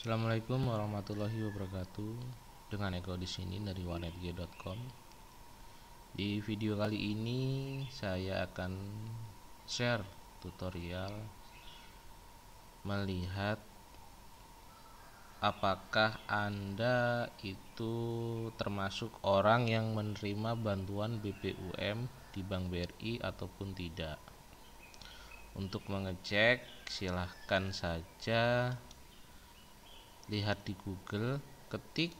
Assalamualaikum warahmatullahi wabarakatuh. Dengan Eko di sini dari wanetg.com. Di video kali ini saya akan share tutorial melihat apakah Anda itu termasuk orang yang menerima bantuan BPUM di Bank BRI ataupun tidak. Untuk mengecek, silahkan saja lihat di Google, ketik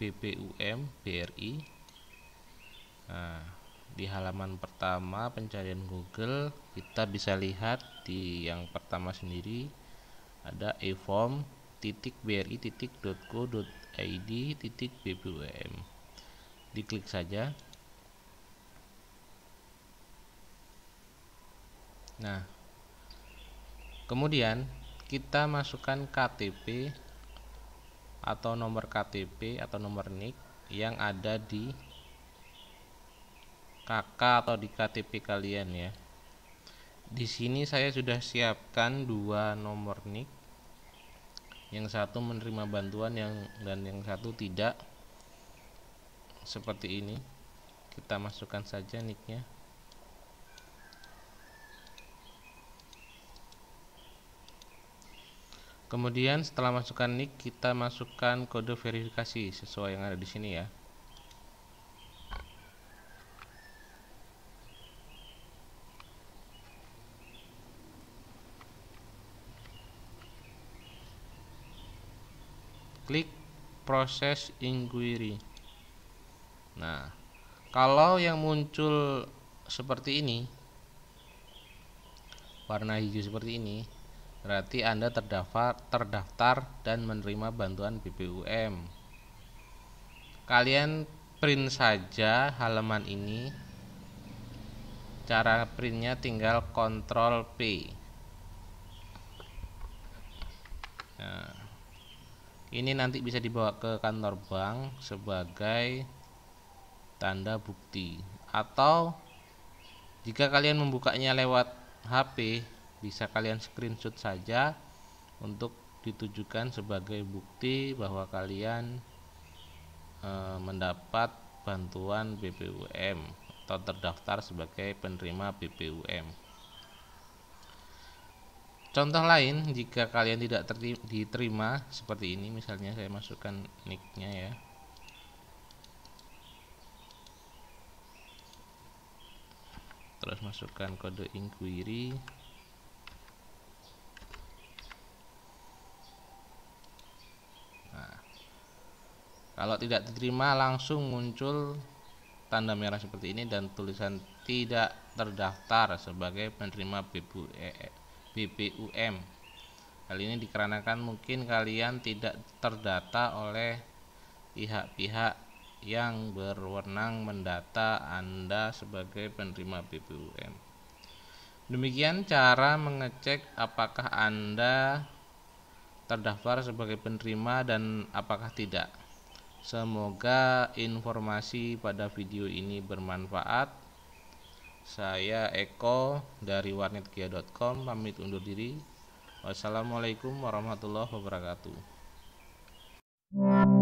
BPUM BRI. Nah, di halaman pertama pencarian Google, kita bisa lihat di yang pertama sendiri ada e-form titik bri titik .id titik bpum diklik saja Nah, kemudian kita masukkan KTP atau nomor KTP atau nomor NIK yang ada di KK atau di KTP kalian ya. Di sini saya sudah siapkan dua nomor NIK. Yang satu menerima bantuan yang dan yang satu tidak. Seperti ini. Kita masukkan saja NIK-nya. kemudian setelah masukkan nick kita masukkan kode verifikasi sesuai yang ada di sini ya klik proses inquiry nah kalau yang muncul seperti ini warna hijau seperti ini berarti Anda terdaftar, terdaftar dan menerima bantuan BPUM. Kalian print saja halaman ini. Cara printnya tinggal Ctrl P. Nah, ini nanti bisa dibawa ke kantor bank sebagai tanda bukti atau jika kalian membukanya lewat HP bisa kalian screenshot saja untuk ditujukan sebagai bukti bahwa kalian e, mendapat bantuan BPUM atau terdaftar sebagai penerima BPUM. Contoh lain jika kalian tidak diterima seperti ini misalnya saya masukkan nicknya ya. Terus masukkan kode inquiry Kalau tidak diterima langsung muncul tanda merah seperti ini dan tulisan tidak terdaftar sebagai penerima BPUM. E, Hal ini dikarenakan mungkin kalian tidak terdata oleh pihak-pihak yang berwenang mendata Anda sebagai penerima BPUM. Demikian cara mengecek apakah Anda terdaftar sebagai penerima dan apakah tidak. Semoga informasi pada video ini bermanfaat. Saya Eko dari warnetkia.com. pamit undur diri. Wassalamualaikum warahmatullahi wabarakatuh.